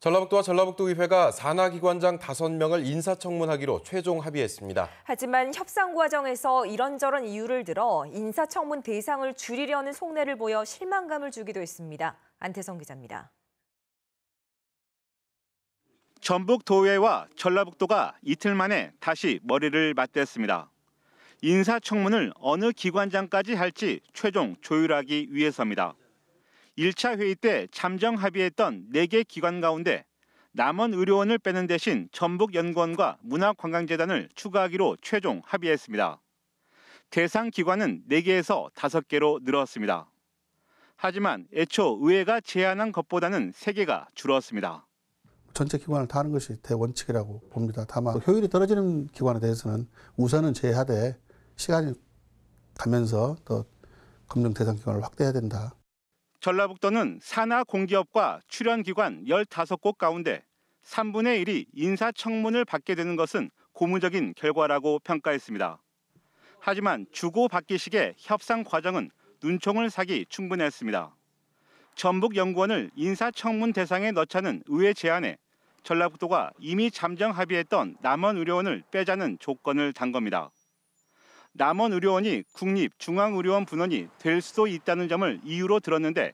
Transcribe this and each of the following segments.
전라북도와 전라북도의회가 산하기관장 5명을 인사청문하기로 최종 합의했습니다. 하지만 협상 과정에서 이런저런 이유를 들어 인사청문 대상을 줄이려는 속내를 보여 실망감을 주기도 했습니다. 안태성 기자입니다. 전북도의회와 전라북도가 이틀 만에 다시 머리를 맞댔습니다. 인사청문을 어느 기관장까지 할지 최종 조율하기 위해서입니다. 1차 회의 때 잠정 합의했던 4개 기관 가운데 남원 의료원을 빼는 대신 전북연구원과 문화관광재단을 추가하기로 최종 합의했습니다. 대상 기관은 4개에서 5개로 늘었습니다. 하지만 애초 의회가 제안한 것보다는 3개가 줄었습니다. 전체 기관을 다 하는 것이 대원칙이라고 봅니다. 다만 효율이 떨어지는 기관에 대해서는 우선은 제하되 시간이 가면서 더 검증 대상 기관을 확대해야 된다. 전라북도는 산하 공기업과 출연기관 15곳 가운데 3분의 1이 인사청문을 받게 되는 것은 고무적인 결과라고 평가했습니다. 하지만 주고받기식의 협상 과정은 눈총을 사기 충분했습니다. 전북연구원을 인사청문 대상에 넣자는 의회 제안에 전라북도가 이미 잠정 합의했던 남원의료원을 빼자는 조건을 단 겁니다. 남원 의료원이 국립 중앙의료원 분원이 될 수도 있다는 점을 이유로 들었는데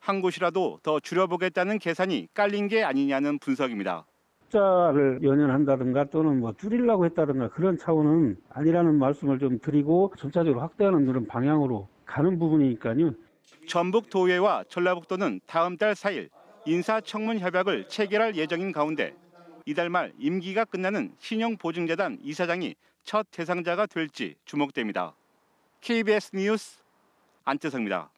한 곳이라도 더 줄여보겠다는 계산이 깔린 게 아니냐는 분석입니다. 숫자를 연연한다든가 또는 뭐 줄이려고 했다든가 그런 차원은 아니라는 말씀을 좀 드리고 전차적으로 확대하는 그런 방향으로 가는 부분이니까요. 전북 도의회와 전라북도는 다음 달 4일 인사청문 협약을 체결할 예정인 가운데 이달 말 임기가 끝나는 신용보증재단 이사장이 첫 대상자가 될지 주목됩니다. KBS 뉴스 안태성입니다.